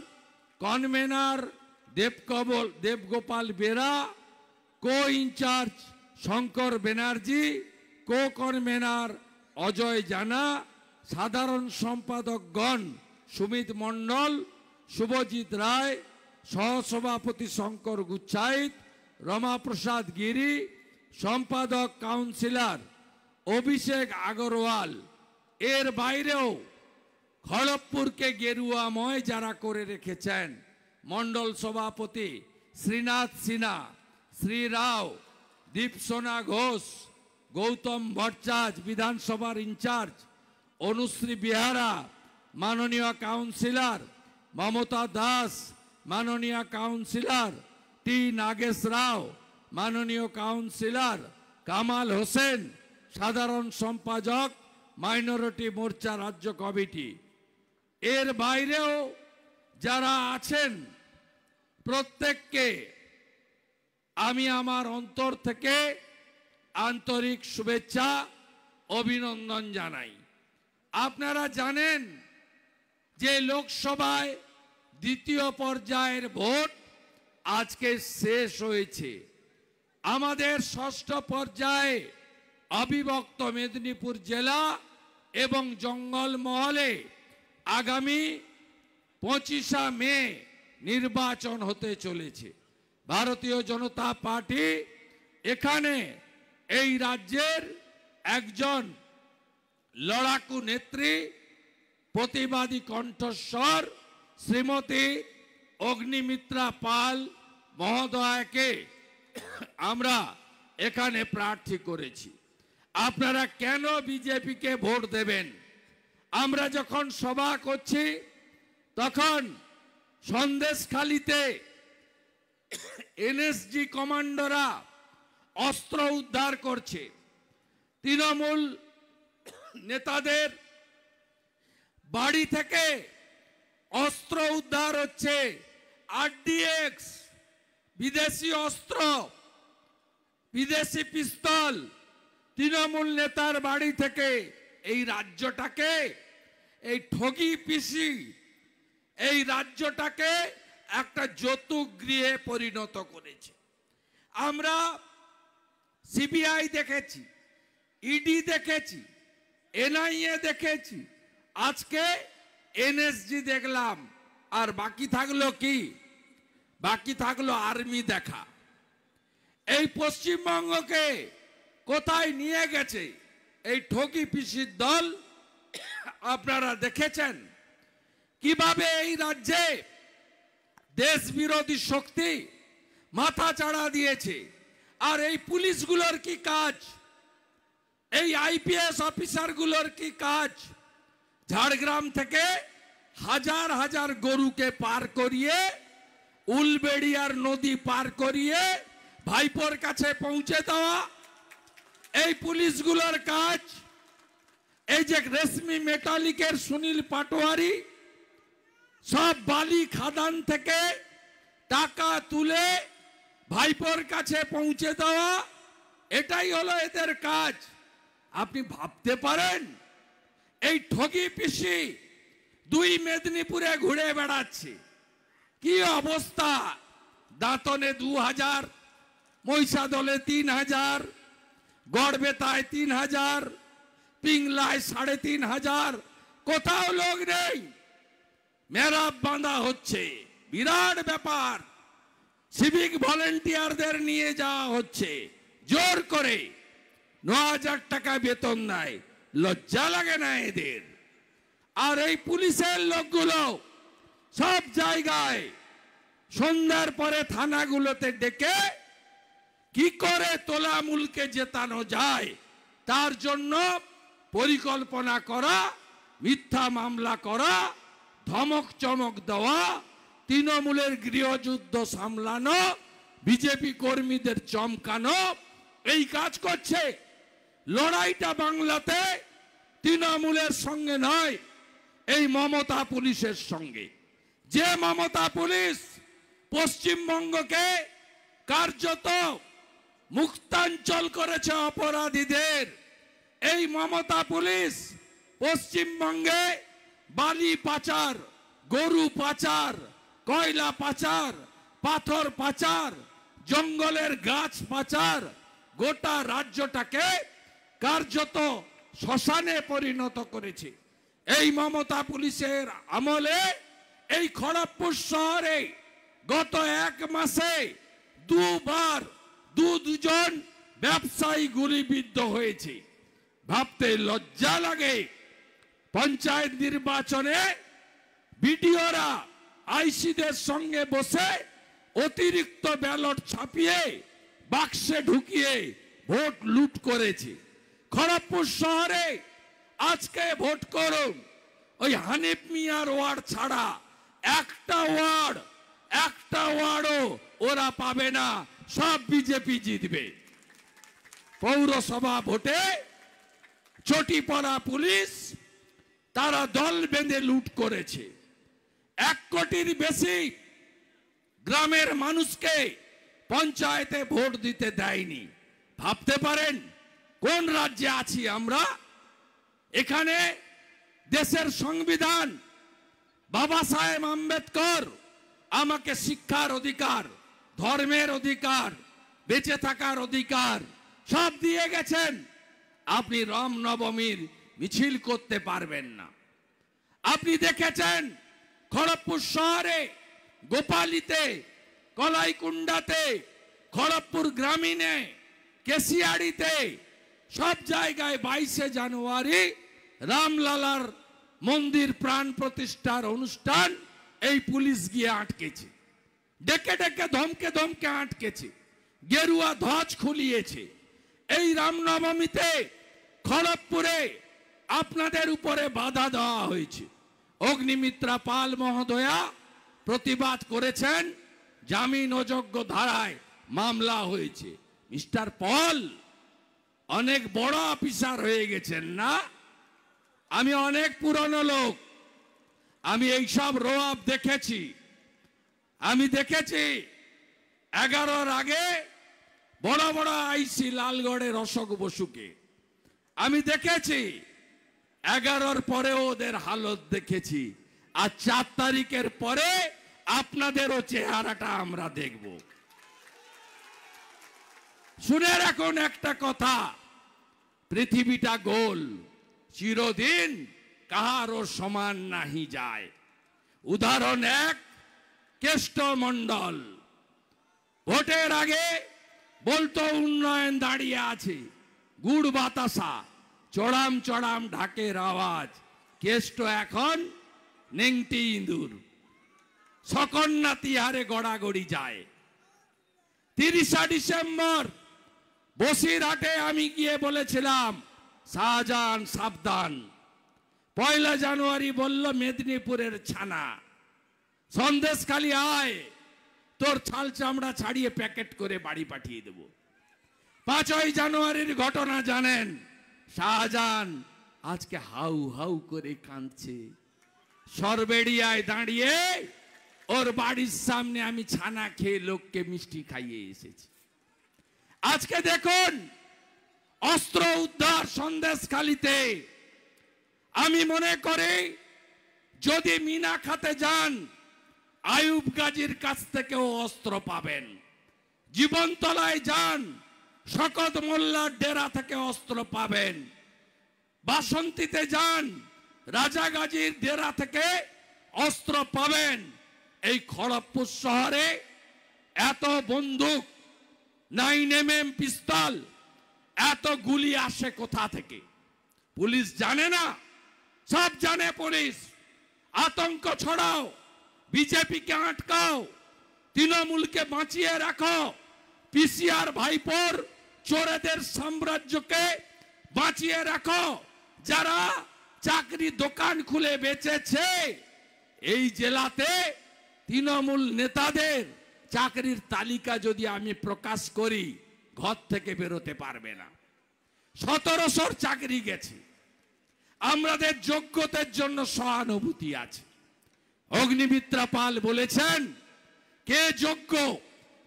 কনভেনার দেবকবল Debgopal Bera co incharge Shankar Banerjee co convener Ajay Jana সাধারণ সম্পাদকগণ সুমিত মন্ডল শুভজিৎ রায় সহসভাপতি শঙ্কর গুচ্ছাইত রমাপ্রসাদ গিরি সম্পাদক কাউন্সিলর অভিষেক আগরওয়াল এর বাইরেও খড়গপুরকে গেরুয়াময় যারা করে রেখেছেন মণ্ডল সভাপতি শ্রীনাথ সিনহা শ্রী রাও দীপসোনা ঘোষ গৌতম ভট্টাচ বিধানসভার ইনচার্জ অনুশ্রী বিহারা মাননীয় কাউন্সিলর মমতা দাস মাননীয় কাউন্সিলর টি নাগেশ রাও মাননীয় কাউন্সিলর কামাল হোসেন সাধারণ সম্পাদক মাইনরিটি মোর্চা রাজ্য কমিটি এর বাইরেও যারা আছেন প্রত্যেককে আমি আমার অন্তর থেকে আন্তরিক শুভেচ্ছা অভিনন্দন জানাই আপনারা জানেন যে লোকসভায় দ্বিতীয় পর্যায়ের ভোট আজকে শেষ হয়েছে আমাদের ষষ্ঠ পর্যায়ে অবিভক্ত মেদিনীপুর জেলা এবং জঙ্গলমহলে আগামী পঁচিশা মে নির্বাচন হতে চলেছে ভারতীয় জনতা পার্টি এখানে এই রাজ্যের একজন লড়াকু নেত্রী প্রতিবাদী কণ্ঠস্বর শ্রীমতী অগ্নিমিত্রা পাল মহোদয়াকে আমরা এখানে প্রার্থী করেছি আপনারা কেন বিজেপিকে ভোট দেবেন আমরা যখন সভা করছি তখন সন্দেশখালিতে এনএসজি কমান্ডোরা অস্ত্র উদ্ধার করছে তৃণমূল নেতাদের বাড়ি থেকে অস্ত্র উদ্ধার হচ্ছে আরডিএক্স বিদেশি অস্ত্র বিদেশি পিস্তল তৃণমূল নেতার বাড়ি থেকে এই রাজ্যটাকে এই ঠগি পিসি এই রাজ্যটাকে একটা যৌতুক গৃহে পরিণত করেছে আমরা সিবিআই দেখেছি ইডি e দেখেছি এনআইএ দেখেছি আজকে এনএসজি দেখলাম আর বাকি থাকলো কি বাকি থাকলো আর্মি দেখা এই পশ্চিমবঙ্গকে কোথায় নিয়ে গেছে এই ঠকি পিসির দল আপনারা দেখেছেন কিভাবে এই রাজ্যে দেশ বিরোধী শক্তি মাথা চাড়া দিয়েছে আর এই পুলিশগুলোর কি কাজ এই আইপিএস অফিসারগুলোর কি কাজ ঝাড়গ্রাম থেকে হাজার হাজার গরুকে পার করিয়ে উলবেড়িয়ার নদী পার করিয়ে ভাইপোর কাছে পৌঁছে দেওয়া এই পুলিশগুলোর কাজ এই যে রেশমি মেটালিকের সুনীল পাটোয়ারি সব বালি খাদান থেকে টাকা তুলে ভাইপোর কাছে পৌঁছে দেওয়া এটাই হলো এদের কাজ আপনি ভাবতে পারেন এই ঠগি পিসি দুই মেদিনীপুরে ঘুরে বেড়াচ্ছে কি অবস্থা দাঁতনে দু হাজার মহিষাদলে তিন হাজার গড়বেতায় তিন হাজার পিংলায় সাড়ে তিন হাজার কোথাও লোক নেই মেরাব বাঁধা হচ্ছে বিরাট ব্যাপার সিভিক ভলেন্টিয়ারদের নিয়ে যাওয়া হচ্ছে জোর করে ন হাজার টাকা বেতন নেয় লজ্জা লাগে না এদের আর এই পুলিশের লোকগুলো সব জায়গায় সন্ধ্যার পরে থানাগুলোতে ডেকে কি করে তোলামুলকে জেতানো যায় তার জন্য পরিকল্পনা করা মিথ্যা মামলা করা ধমক চমক দেওয়া তৃণমূলের গৃহযুদ্ধ সামলানো বিজেপি কর্মীদের চমকানো এই কাজ করছে লড়াইটা বাংলাতে তৃণমূলের সঙ্গে নয় এই মমতা পুলিশের সঙ্গে যে মমতা পুলিশ পশ্চিমবঙ্গকে কার্যত মুক্তাঞ্চল করেছে অপরাধীদের এই মমতা পুলিশ পশ্চিমবঙ্গে বালি পাচার গরু পাচার কয়লা পাচার পাথর পাচার জঙ্গলের গাছ পাচার গোটা রাজ্যটাকে কার্যত শ্মশানে পরিণত করেছে এই মমতা পুলিশের আমলে এই খড়গপুর শহরে গত এক মাসে দুবার দু দুজন ব্যবসায়ী গুলিবিদ্ধ হয়েছে ভাবতে লজ্জা লাগে পঞ্চায়েত নির্বাচনে বিডিওরা আইসিদের সঙ্গে বসে অতিরিক্ত ব্যালট ছাপিয়ে বাক্সে ঢুকিয়ে ভোট লুট করেছে খড়গপুর শহরে আজকে ভোট করুন ওই হানিফ মিয়ার ওয়ার্ড ছাড়া একটা ওয়ার্ড একটা ওয়ার্ডও ওরা পাবে না সব বিজেপি জিতবে পৌরসভা ভোটে চটিপাড়া পুলিশ তারা দল বেঁধে লুট করেছে এক কোটির বেশি গ্রামের মানুষকে পঞ্চায়েতে ভোট দিতে দেয়নি ভাবতে পারেন কোন রাজ্যে আছি আমরা এখানে দেশের সংবিধান বাবা সাহেব আম্বেদকর আমাকে শিক্ষার অধিকার ধর্মের অধিকার বেঁচে থাকার অধিকার সব দিয়ে গেছেন আপনি রামনবমীর মিছিল করতে পারবেন না আপনি দেখেছেন খড়গপুর শহরে গোপালিতে কলাইকুণ্ডাতে খড়গপুর গ্রামীণে কেশিয়াড়িতে সব জায়গায় বাইশে জানুয়ারি রামলালার মন্দির প্রাণ প্রতিষ্ঠার অনুষ্ঠান এই পুলিশ গিয়ে আটকেছে ডেকে ডেকে ধমকে ধমকে আটকেছে গেরুয়া ধ্বজ খুলিয়েছে এই রামনবমীতে খড়গপুরে আপনাদের উপরে বাধা দেওয়া হয়েছে অগ্নিমিত্রা পাল মহোদয়া প্রতিবাদ করেছেন জামিন অযোগ্য ধারায় মামলা হয়েছে মিস্টার পল অনেক বড় অফিসার হয়ে গেছেন না আমি অনেক পুরনো লোক আমি এইসব রোয়াব দেখেছি আমি দেখেছি এগারোর আগে বড় বড় আইসি লালগড়ে রসক বসুকে আমি দেখেছি এগারোর পরে ওদের হালত দেখেছি আর চার তারিখের পরে আপনাদেরও চেহারাটা আমরা দেখব শুনে রাখুন একটা কথা পৃথিবীটা গোল চিরদিন কারো সমান নাহি যায় উদাহরণ এক কেষ্টমণ্ডল ভোটের আগে বলতো উন্নয়ন দাঁড়িয়ে আছে গুড় বাতাসা চড়াম চড়াম ঢাকের আওয়াজ কেষ্ট এখন নেংটি ইঁদুর সকন্যা তিহারে গড়াগড়ি যায় তিরিশা ডিসেম্বর বসিরহাটে আমি গিয়ে বলেছিলাম শাহজাহান সাবধান পয়লা জানুয়ারি বলল মেদিনীপুরের ছানা সন্দেশখালি আয় তোর ছাল চামড়া ছাড়িয়ে প্যাকেট করে বাড়ি পাঠিয়ে দেব পাঁচই জানুয়ারির ঘটনা জানেন শাহজাহান আজকে হাউ হাউ করে কাঁদছে সরবেড়িয়ায় দাঁড়িয়ে ওর বাড়ির সামনে আমি ছানা খেয়ে লোককে মিষ্টি খাইয়ে এসেছি আজকে দেখুন অস্ত্র উদ্ধার সন্দেশখালিতে আমি মনে করি যদি মিনা খাতে যান আয়ুব গাজীর কাছ থেকেও অস্ত্র পাবেন জীবনতলায় যান শকত মোল্লার ডেরা থেকে অস্ত্র পাবেন বাসন্তীতে যান রাজা গাজীর ডেরা থেকে অস্ত্র পাবেন এই খড়গপুর শহরে এত বন্দুক নাইন এম এম পিস্তল এত গুলি আসে কোথা থেকে পুলিশ জানে না সব জানে পুলিশ আতঙ্ক ছড়াও বিজেপিকে আটকাও তৃণমূলকে বাঁচিয়ে রাখো পিসিআর ভাইপোর চোরেদের সাম্রাজ্যকে বাঁচিয়ে রাখো যারা চাকরি দোকান খুলে বেচেছে এই জেলাতে তৃণমূল নেতাদের চাকরির তালিকা যদি আমি প্রকাশ করি ঘর থেকে বেরোতে পারবে না সতেরোশোর চাকরি গেছে আমাদের যোগ্যতার জন্য সহানুভূতি আছে অগ্নিমিত্রা পাল বলেছেন কে যোগ্য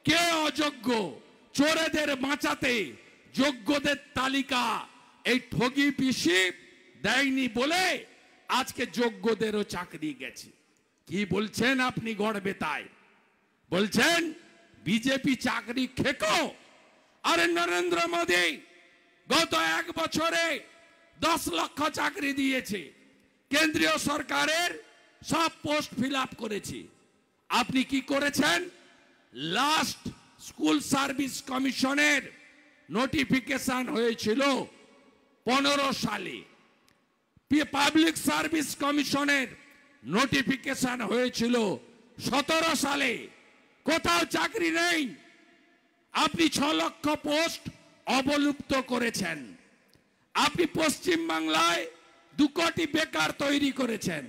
কে অযোগ্য চোরেদের বাঁচাতে যোগ্যদের তালিকা এই ঠগি পিসি দেয়নি বলে আজকে যোগ্যদেরও চাকরি গেছে কি বলছেন আপনি গড়বে তাই বলছেন বিজেপি চাকরি খেকো আরে নরেন্দ্র মোদী গত এক বছরে দশ লক্ষ চাকরি দিয়েছে কেন্দ্রীয় সরকারের সব পোস্ট ফিল করেছে আপনি কি করেছেন লাস্ট স্কুল সার্ভিস কমিশনের নোটিফিকেশান হয়েছিল পনেরো সালে পাবলিক সার্ভিস কমিশনের নোটিফিকেশান হয়েছিল সতেরো সালে কোথাও চাকরি নেই আপনি ছ লক্ষ পোস্ট অবলুপ্ত করেছেন আপনি পশ্চিম বাংলায় দু কোটি বেকার তৈরি করেছেন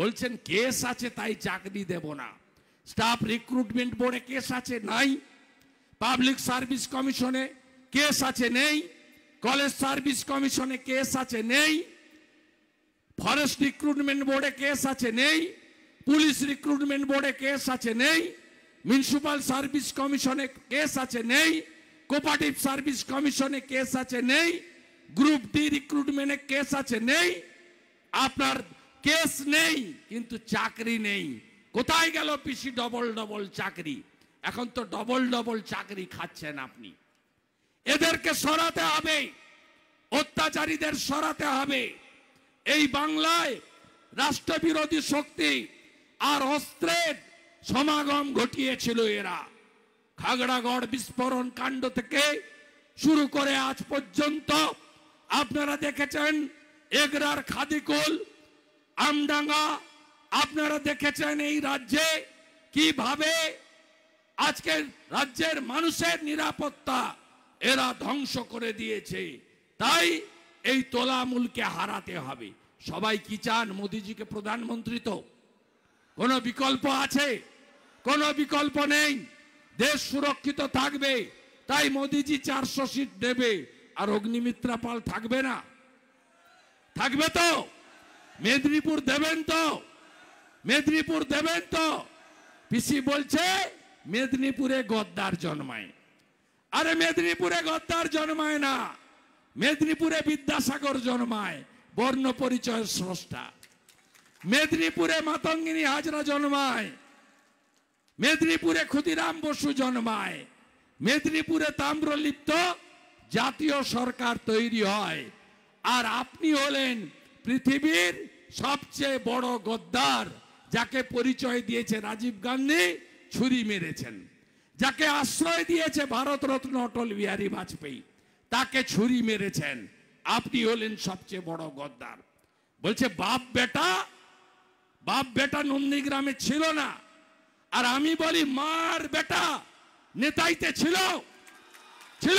বলছেন কেস আছে তাই চাকরি দেব না স্টাফ রিক্রুটমেন্ট বোর্ডে কেস আছে নাই পাবলিক সার্ভিস কমিশনে কেস আছে নেই কলেজ সার্ভিস কমিশনে কেস আছে নেই ফরেস্ট রিক্রুটমেন্ট বোর্ডে কেস আছে নেই পুলিশ রিক্রুটমেন্ট বোর্ডে কেস আছে নেই মিউনিসিপাল সার্ভিস কমিশনে কেস আছে নেই কোপারেটিভ সার্ভিস কমিশনে কেস আছে নেই গ্রুপ ডি রিক্রুটমেন্টে কেস আছে নেই আপনার কেস নেই কিন্তু চাকরি নেই কোথায় গেল পিসি ডবল ডবল চাকরি এখন তো ডবল ডবল চাকরি খাচ্ছেন আপনি এদেরকে সরাতে হবে অত্যাচারীদের সরাতে হবে এই বাংলায় রাষ্ট্রবিরোধী শক্তি আর অস্ত্রের সমাগম ঘটিয়েছিল এরা খাগড়াগড় বিস্ফোরণ কাণ্ড থেকে শুরু করে আজ পর্যন্ত আপনারা দেখেছেন এগরার খাদিকুল আমডাঙ্গা আপনারা দেখেছেন এই রাজ্যে কিভাবে আজকের রাজ্যের মানুষের নিরাপত্তা এরা ধ্বংস করে দিয়েছে তাই এই তোলামূলকে হারাতে হবে সবাই কি চান মোদিজিকে প্রধানমন্ত্রী তো কোনো বিকল্প আছে কোনো বিকল্প নেই দেশ সুরক্ষিত থাকবে তাই মোদিজি চারশো সিট দেবে আর অগ্নিমিত্রা পাল থাকবে না থাকবে তো মেদিনীপুর দেবেন তো মেদিনীপুর দেবেন তো পিসি বলছে মেদিনীপুরে গদ্দার জন্মায় আরে মেদিনীপুরে গদ্দার জন্মায় না মেদিনীপুরে বিদ্যাসাগর জন্মায় বর্ণ পরিচয়ের স্রষ্টা মেদিনীপুরে মাতঙ্গিনী হাজরা জন্মায় মেদিনীপুরে ক্ষুদিরাম বসু জন্মায় মেদিনীপুরে তাম্রলিপ্ত জাতীয় সরকার তৈরি হয় আর আপনি হলেন পৃথিবীর সবচেয়ে বড় গদ্দার যাকে পরিচয় দিয়েছে রাজীব গান্ধী ছুরি মেরেছেন যাকে আশ্রয় দিয়েছে ভারতরত্ন অটল বিহারী বাজপেয়ী তাকে ছুরি মেরেছেন আপনি হলেন সবচেয়ে বড় গদ্দার বলছে বাপ বেটা বাপ বেটা নন্দীগ্রামে ছিল না আর আমি বলি মার বেটা নেতাইতে ছিল ছিল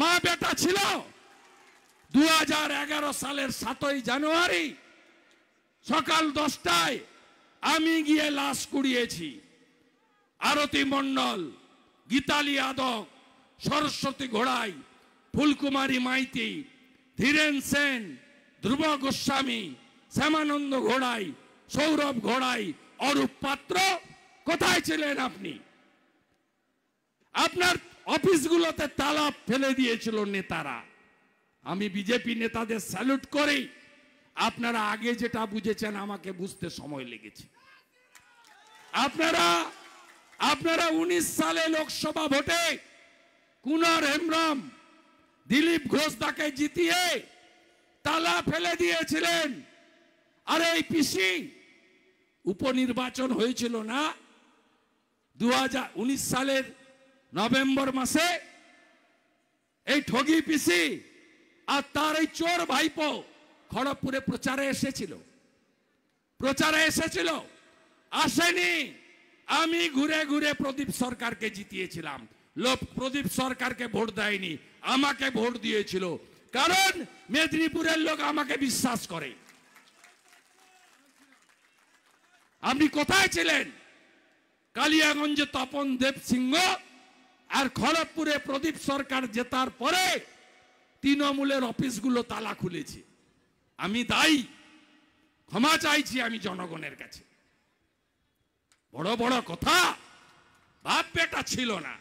মা বেটা ছিল দু সালের সাতই জানুয়ারি সকাল দশটায় আমি গিয়ে লাশ কুড়িয়েছি আরতি মন্ডল গীতালি আদক সরস্বতী ঘোড়াই ফুলকুমারী মাইতি ধীরেন সেন ধ্রুব গোস্বামী শ্যামানন্দ ঘোড়াই সৌরভ ঘোড়াই অরূপ পাত্র কোথায় ছিলেন আপনি আপনার অফিসগুলোতে তালাপ ফেলে দিয়েছিল নেতারা আমি বিজেপি নেতাদের স্যালুট করি আপনারা আগে যেটা বুঝেছেন আমাকে বুঝতে সময় লেগেছে আপনারা আপনারা উনিশ সালে লোকসভা ভোটে কুনার হেমব্রম দিলীপ ঘোষ তাকে জিতিয়ে তালা ফেলে দিয়েছিলেন আর এই পিসি উপনির্বাচন হয়েছিল না দু সালের নভেম্বর মাসে এই ঠগি পিসি আর তার এই চোর ভাইপো খড়গপুরে প্রচারে এসেছিল প্রচারে এসেছিল আসেনি আমি ঘুরে ঘুরে প্রদীপ সরকারকে জিতিয়েছিলাম লোক প্রদীপ সরকারকে ভোট দেয়নি আমাকে ভোট দিয়েছিল কারণ মেদিনীপুরের লোক আমাকে বিশ্বাস করে আপনি কোথায় ছিলেন কালিয়াগঞ্জে তপন দেব সিংহ আর খড়গপুরে প্রদীপ সরকার জেতার পরে তৃণমূলের অফিসগুলো তালা খুলেছে আমি দায়ী ক্ষমা চাইছি আমি জনগণের কাছে বড় বড় কথা বাপ বেটা ছিল না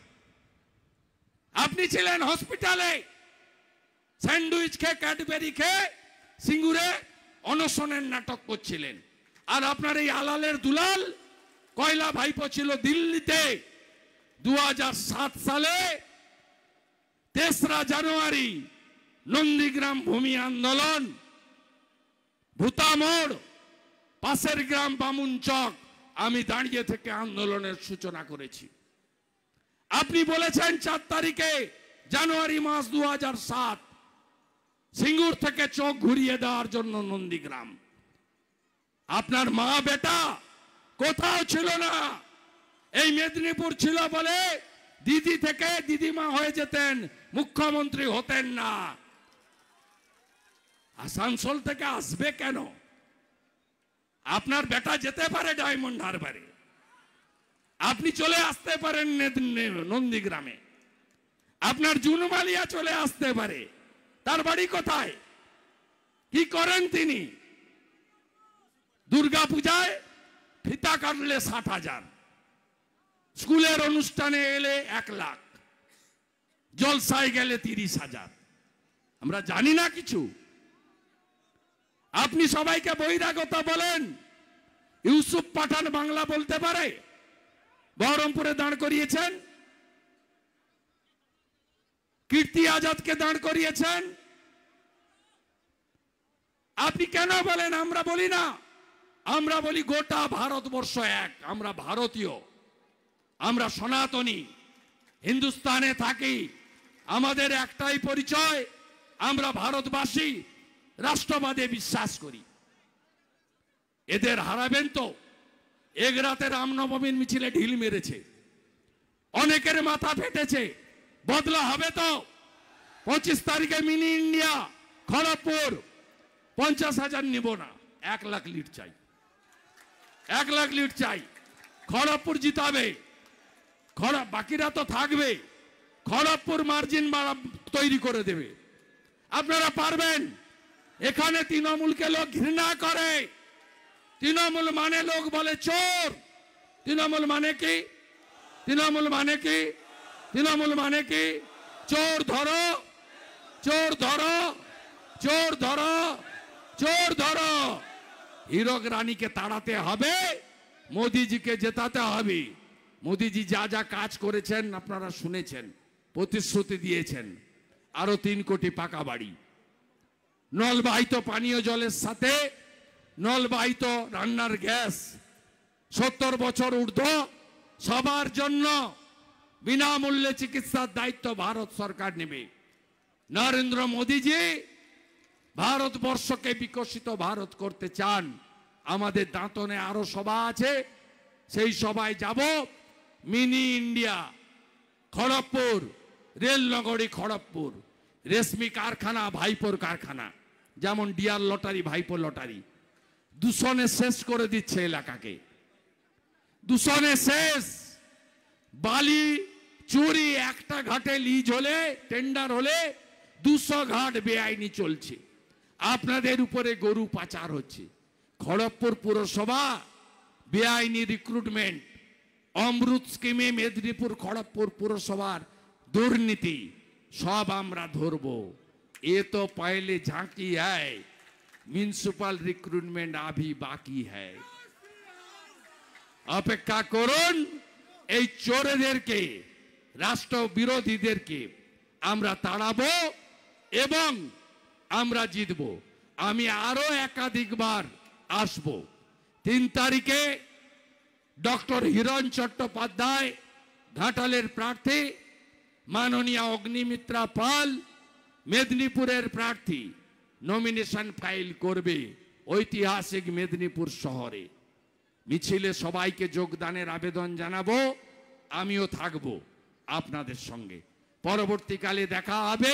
আপনি ছিলেন হসপিটালে স্যান্ডউইচ খেয়ে ক্যাডবেরি খেয়ে সিঙ্গুরে অনশনের নাটক করছিলেন আর আপনার এই আলালের দুলাল কয়লা ভাইপো ছিল দিল্লিতে দু সালে তেসরা জানুয়ারি নন্দীগ্রাম ভূমি আন্দোলন ভূতামোড় পাশের গ্রাম বামুন চক আমি দাঁড়িয়ে থেকে আন্দোলনের সূচনা করেছি আপনি বলেছেন চার তারিখে জানুয়ারি মাস দু সাত সিঙ্গুর থেকে চোখ ঘুরিয়ে দেওয়ার জন্য নন্দীগ্রাম আপনার মা বেটা কোথাও ছিল না এই মেদিনীপুর ছিল বলে দিদি থেকে দিদিমা হয়ে যেতেন মুখ্যমন্ত্রী হতেন না আসানসোল থেকে আসবে কেন আপনার বেটা যেতে পারে ডায়মন্ড হারবারে আপনি চলে আসতে পারেন নন্দীগ্রামে আপনার জুনমালিয়া চলে আসতে পারে তার বাড়ি কোথায় কি করেন তিনি দুর্গা পূজায় ফিতা কাটলে ষাট হাজার স্কুলের অনুষ্ঠানে এলে এক লাখ জলসায় গেলে তিরিশ হাজার আমরা জানি না কিছু আপনি সবাইকে বহিরাগত বলেন ইউসুফ পাঠান বাংলা বলতে পারে বহরমপুরে দাঁড় করিয়েছেন কীর্তি আজাদকে দাঁড় করিয়েছেন আপনি কেন বলেন আমরা বলি না আমরা বলি গোটা ভারতবর্ষ এক আমরা ভারতীয় আমরা সনাতনী হিন্দুস্তানে থাকি আমাদের একটাই পরিচয় আমরা ভারতবাসী রাষ্ট্রবাদে বিশ্বাস করি এদের হারাবেন তো এক রাতে রামনবমীর মিছিলে ঢিল মেরেছে অনেকের মাথা ফেটেছে বদলা হবে তো পঁচিশ তারিখে মিনি ইন্ডিয়া খড়গপুর পঞ্চাশ হাজার নিব না এক লাখ লিট চাই এক লাখ লিট চাই খড়গপুর জিতাবে খড়া বাকিরা তো থাকবে খড়গপুর মার্জিন তৈরি করে দেবে আপনারা পারবেন এখানে তৃণমূলকে লোক ঘৃণা করে তৃণমূল মানে লোক বলে চোর তৃণমূল মানে কি তৃণমূল মানে কি তৃণমূল মানে কি চোর ধরো চোর ধরো চোর ধরো চোর ধরো হিরক রানীকে তাড়াতে হবে মোদিজিকে জেতাতে হবে মোদিজি যা যা কাজ করেছেন আপনারা শুনেছেন প্রতিশ্রুতি দিয়েছেন আরও তিন কোটি পাকা বাড়ি নলবাহিত পানীয় জলের সাথে নলবাহিত রান্নার গ্যাস সত্তর বছর ঊর্ধ্ব সবার জন্য বিনামূল্যে চিকিৎসার দায়িত্ব ভারত সরকার নেবে নরেন্দ্র মোদীজি ভারতবর্ষকে বিকশিত ভারত করতে চান আমাদের দাঁতনে আরও সভা আছে সেই সভায় যাব মিনি ইন্ডিয়া খড়গপুর রেল নগরী খড়গপুর রেশমি কারখানা ভাইপোর কারখানা যেমন ডিয়ার লটারি ভাইপো লটারি দূষণে শেষ করে দিচ্ছে এলাকাকে দূষণে শেষ বালি চুরি একটা ঘাটে লিজ হলে টেন্ডার হলে দুশো ঘাট বেআইনি চলছে আপনাদের উপরে গরু পাচার হচ্ছে খড়গপুর পুরসভা বেআইনি রিক্রুটমেন্ট অমৃত স্কিমে মেদিনীপুর খড়গপুর পুরসভার দুর্নীতি সব আমরা ধরবো ये तो पहले झांकी है म्यूनिसिपाल रिक्रूटमेंट अभी बाकी है অপেক্ষা করুন এই চোরেদেরকে রাষ্ট্র বিরোধীদেরকে আমরা তাড়াবো এবং আমরা জিতব আমি আরো একাধিকবার আসব তিন তারিখে ডক্টর হিরণ চট্টোপাধ্যায় ঘাটালের প্রার্থী মাননীয় অগ্নিমিত্রা পাল মেদিনীপুরের প্রার্থী নমিনেশন ফাইল করবে ঐতিহাসিক মেদিনীপুর শহরে মিছিলে সবাইকে যোগদানের আবেদন জানাবো আমিও থাকব আপনাদের সঙ্গে পরবর্তীকালে দেখা হবে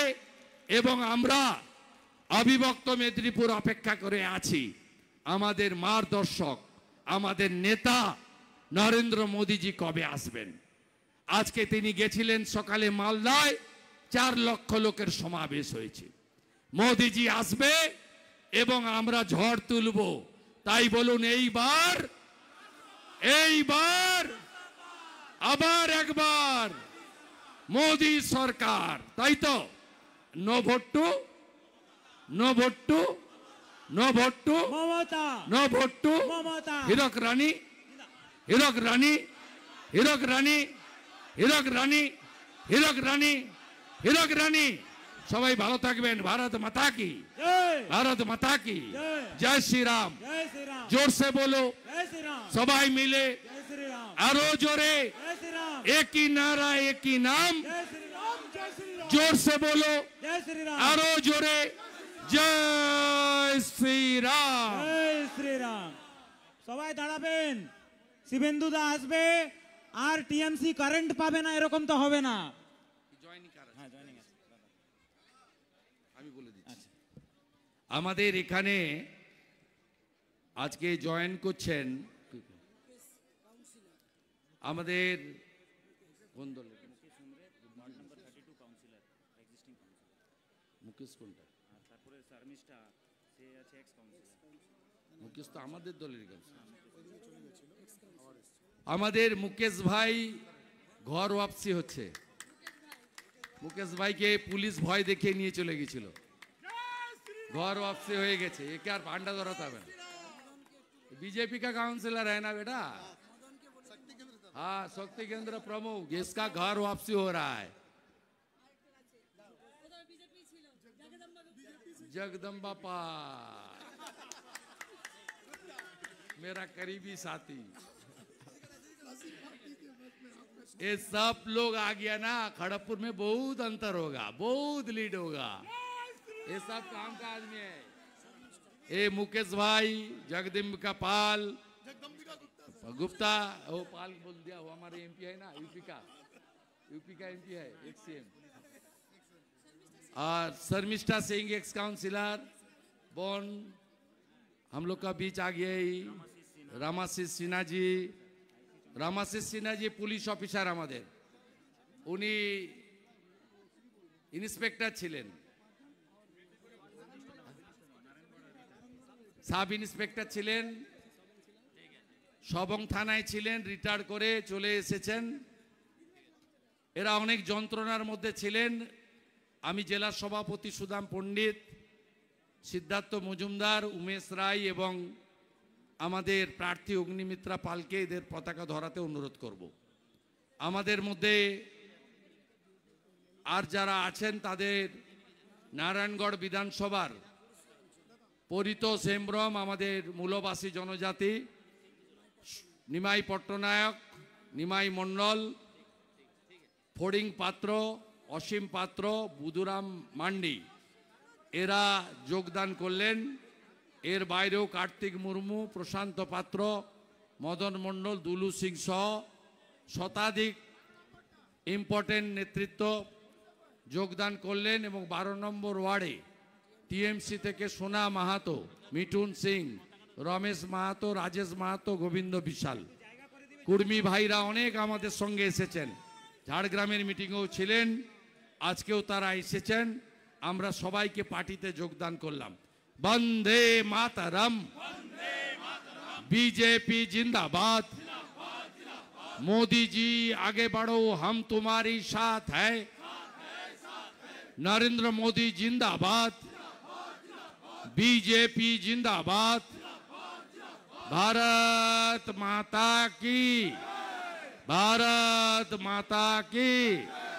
এবং আমরা অবিভক্ত মেদিনীপুর অপেক্ষা করে আছি আমাদের মার্গদর্শক আমাদের নেতা নরেন্দ্র মোদীজি কবে আসবেন আজকে তিনি গেছিলেন সকালে মালদায় চার লক্ষ লোকের সমাবেশ হয়েছে মোদিজি আসবে এবং আমরা ঝড় তুলব তাই বলুন এইবার এইবার আবার একবার মোদি সরকার তাই তো নভট্টু ভোট টু নভট্টু vote to no Rani Hirak Rani Hirak Rani Hirak Rani Hirak Rani இதோ கரணி সবাই ভালো থাকবেন ভারত মাতা কি জয় ভারত মাতা কি জয় জয় শ্রী রাম জয় শ্রী রাম জোরসে বলো জয় শ্রী রাম সবাই মিলে জয় শ্রী রাম আরো জোরে জয় শ্রী রাম একী नारा एकी नाम জয় শ্রী রাম জয় শ্রী রাম জোরসে বলো জয় শ্রী রাম আরো জোরে জয় শ্রী রাম জয় শ্রী রাম সবাই দাঁড়াবেন শিবেন্দু দাসবে আর টিएमसी கரண்ட் পাবে না এরকম তো হবে না আমাদের এখানে আজকে জয়েন করছেন আমাদের কোন দল মুকেশ কোনটা মুকেশ তো আমাদের দলের আমাদের মুকেশ ভাই ঘর ওয়াপসি হচ্ছে মুকেশ ভাইকে পুলিশ ভয় দেখিয়ে নিয়ে চলে গেছিল घर वापसी हो गए ये क्या भांडा तो है बीजेपी का काउंसिलर है ना बेटा हाँ शक्ति केंद्र प्रमुख जिसका घर वापसी हो रहा है जगदम्बा पाल मेरा करीबी साथी ये सब लोग आ गया ना खड़गपुर में बहुत अंतर होगा बहुत लीड होगा ये सब काम का आदमी है ए मुकेश भाई का पाल गुप्ता वो पाल बोल दिया वो हमारे एमपी है ना यूपी का यूपी का एमपी है एक सीएम और शर्मिष्ठा सिंह एक्स काउंसिलर बोन हम लोग का बीच आ गया ही रामाशीष सिन्हा जी रामाशीष सिन्हा जी पुलिस ऑफिसर हमारे उन्हीं इंस्पेक्टर छिलें সাব ইন্সপেক্টর ছিলেন সবং থানায় ছিলেন রিটায়ার করে চলে এসেছেন এরা অনেক যন্ত্রণার মধ্যে ছিলেন আমি জেলা সভাপতি সুদাম পণ্ডিত সিদ্ধার্থ মজুমদার উমেশ রায় এবং আমাদের প্রার্থী অগ্নিমিত্রা পালকে এদের পতাকা ধরাতে অনুরোধ করব আমাদের মধ্যে আর যারা আছেন তাদের নারায়ণগড় বিধানসভার পরিত সেমব্রম আমাদের মূলবাসী জনজাতি নিমাই পট্টনায়ক নিমাই মণ্ডল ফড়িং পাত্র অসীম পাত্র বুধুরাম মান্ডি এরা যোগদান করলেন এর বাইরেও কার্তিক মুর্মু প্রশান্ত পাত্র মদন মণ্ডল দুলু সিং সহ শতাধিক ইম্পর্টেন্ট নেতৃত্ব যোগদান করলেন এবং বারো নম্বর ওয়ার্ডে টিএমসি থেকে সোনা মাহাতো মিঠুন সিং রমেশ মাহাতো রাজেশ মাহাতো গোবিন্দ বিশাল কুর্মী ভাইরা অনেক আমাদের সঙ্গে এসেছেন ঝাড়গ্রামের মিটিংয়েও ছিলেন আজকেও তারা এসেছেন আমরা সবাইকে পার্টিতে যোগদান করলাম বন্দে মাতারাম বিজেপি জিন্দাবাদ মোদীজি আগে বাড়ো হাম তুমারি সাথ হ্যাঁ নরেন্দ্র মোদী জিন্দাবাদ बीजेपी जिंदाबाद भारत माता की भारत माता की